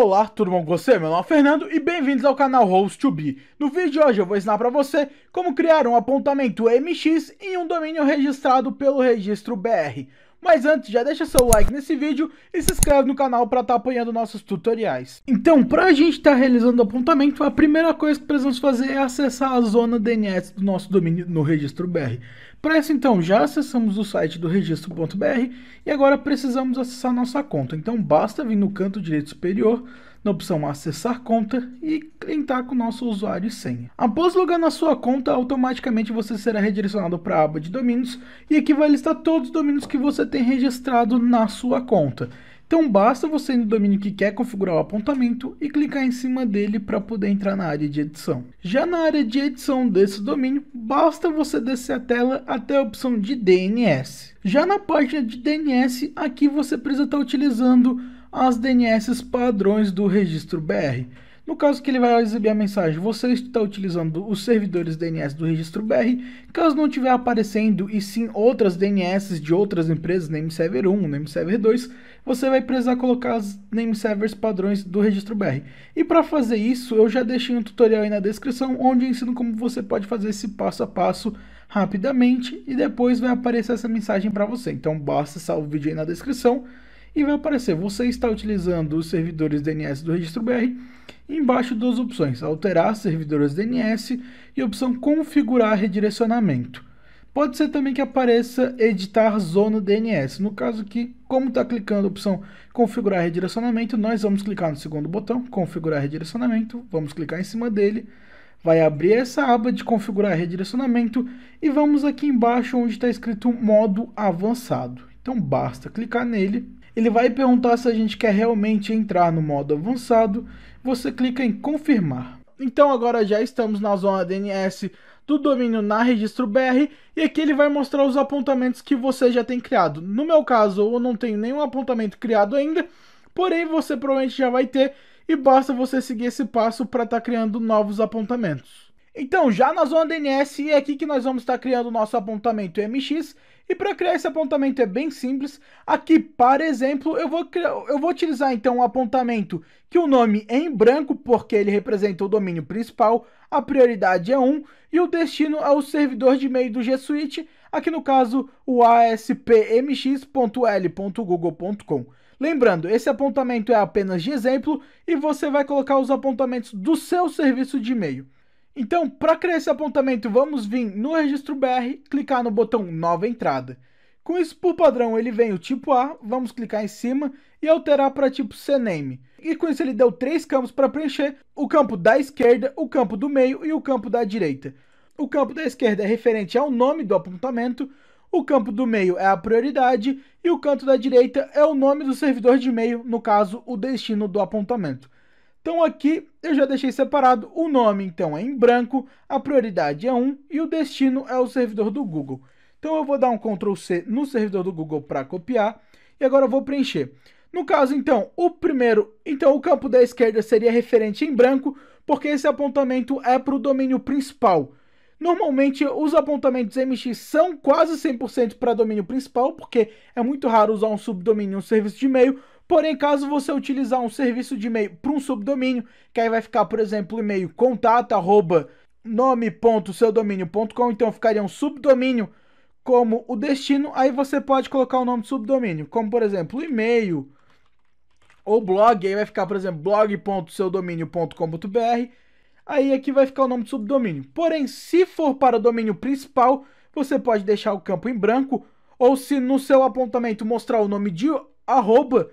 Olá, tudo bom com você? Meu nome é Fernando e bem-vindos ao canal Host 2 b No vídeo de hoje eu vou ensinar para você como criar um apontamento MX em um domínio registrado pelo registro BR. Mas antes, já deixa seu like nesse vídeo e se inscreve no canal para estar tá apoiando nossos tutoriais. Então, para a gente estar tá realizando o apontamento, a primeira coisa que precisamos fazer é acessar a zona DNS do nosso domínio no registro BR. Para isso, então, já acessamos o site do registro.br e agora precisamos acessar nossa conta. Então, basta vir no canto direito superior na opção acessar conta e entrar com o nosso usuário e senha. Após logar na sua conta, automaticamente você será redirecionado para a aba de domínios e aqui vai listar todos os domínios que você tem registrado na sua conta. Então basta você ir no domínio que quer configurar o apontamento e clicar em cima dele para poder entrar na área de edição. Já na área de edição desse domínio, basta você descer a tela até a opção de DNS. Já na página de DNS, aqui você precisa estar utilizando as DNS padrões do registro BR. No caso que ele vai exibir a mensagem, você está utilizando os servidores DNS do registro BR, caso não estiver aparecendo e sim outras DNS de outras empresas, name server 1, name server 2, você vai precisar colocar as name servers padrões do registro BR. E para fazer isso, eu já deixei um tutorial aí na descrição, onde ensino como você pode fazer esse passo a passo rapidamente e depois vai aparecer essa mensagem para você. Então basta salvar o vídeo aí na descrição e vai aparecer você está utilizando os servidores DNS do registro BR embaixo duas opções, alterar servidores DNS e a opção configurar redirecionamento. Pode ser também que apareça editar zona DNS, no caso que, como está clicando a opção configurar redirecionamento, nós vamos clicar no segundo botão, configurar redirecionamento, vamos clicar em cima dele, vai abrir essa aba de configurar redirecionamento e vamos aqui embaixo onde está escrito modo avançado. Então basta clicar nele. Ele vai perguntar se a gente quer realmente entrar no modo avançado. Você clica em confirmar. Então agora já estamos na zona DNS do domínio na registro BR e aqui ele vai mostrar os apontamentos que você já tem criado. No meu caso, eu não tenho nenhum apontamento criado ainda, porém você provavelmente já vai ter e basta você seguir esse passo para estar tá criando novos apontamentos. Então, já na zona DNS, é aqui que nós vamos estar criando o nosso apontamento MX. E para criar esse apontamento é bem simples. Aqui, por exemplo, eu vou, criar, eu vou utilizar então um apontamento que o nome é em branco, porque ele representa o domínio principal, a prioridade é 1, e o destino é o servidor de e-mail do G Suite, aqui no caso o aspmx.l.google.com. Lembrando, esse apontamento é apenas de exemplo e você vai colocar os apontamentos do seu serviço de e-mail. Então, para criar esse apontamento, vamos vir no registro BR, clicar no botão Nova Entrada. Com isso, por padrão, ele vem o tipo A, vamos clicar em cima e alterar para tipo CNAME. E com isso ele deu três campos para preencher, o campo da esquerda, o campo do meio e o campo da direita. O campo da esquerda é referente ao nome do apontamento, o campo do meio é a prioridade e o canto da direita é o nome do servidor de e-mail, no caso, o destino do apontamento. Então aqui eu já deixei separado, o nome então é em branco, a prioridade é 1 e o destino é o servidor do Google. Então eu vou dar um Ctrl C no servidor do Google para copiar e agora eu vou preencher. No caso então, o primeiro, então o campo da esquerda seria referente em branco, porque esse apontamento é para o domínio principal. Normalmente os apontamentos MX são quase 100% para domínio principal, porque é muito raro usar um subdomínio em um serviço de e-mail, Porém, caso você utilizar um serviço de e-mail para um subdomínio, que aí vai ficar, por exemplo, e-mail contato arroba nome.seudomínio.com, então ficaria um subdomínio como o destino, aí você pode colocar o nome de subdomínio, como por exemplo, e-mail ou blog, aí vai ficar, por exemplo, blog.seudomínio.com.br. Aí aqui é vai ficar o nome de subdomínio. Porém, se for para o domínio principal, você pode deixar o campo em branco, ou se no seu apontamento mostrar o nome de arroba,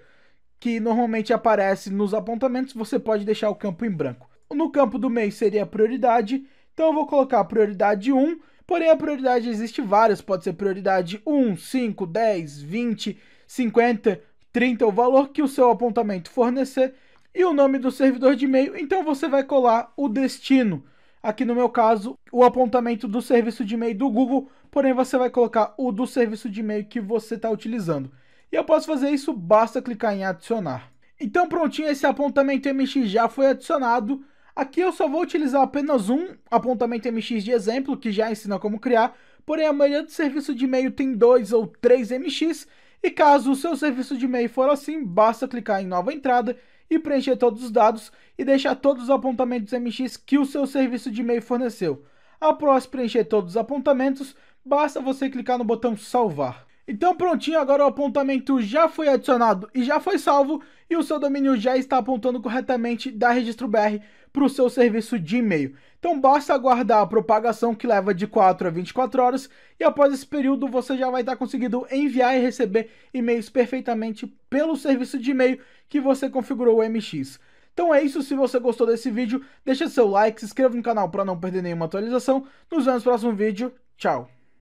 que normalmente aparece nos apontamentos, você pode deixar o campo em branco. No campo do meio seria a prioridade, então eu vou colocar a prioridade 1, porém a prioridade existe várias, pode ser prioridade 1, 5, 10, 20, 50, 30, o valor que o seu apontamento fornecer, e o nome do servidor de e-mail, então você vai colar o destino. Aqui no meu caso, o apontamento do serviço de e-mail do Google, porém você vai colocar o do serviço de e-mail que você está utilizando. E eu posso fazer isso, basta clicar em adicionar. Então prontinho, esse apontamento MX já foi adicionado. Aqui eu só vou utilizar apenas um apontamento MX de exemplo, que já ensina como criar, porém a maioria do serviço de e-mail tem dois ou três MX, e caso o seu serviço de e-mail for assim, basta clicar em nova entrada e preencher todos os dados e deixar todos os apontamentos MX que o seu serviço de e-mail forneceu. Após preencher todos os apontamentos, basta você clicar no botão salvar. Então prontinho, agora o apontamento já foi adicionado e já foi salvo e o seu domínio já está apontando corretamente da Registro BR para o seu serviço de e-mail. Então basta aguardar a propagação que leva de 4 a 24 horas e após esse período você já vai estar conseguindo enviar e receber e-mails perfeitamente pelo serviço de e-mail que você configurou o MX. Então é isso, se você gostou desse vídeo, deixa seu like, se inscreva no canal para não perder nenhuma atualização. Nos vemos no próximo vídeo, tchau!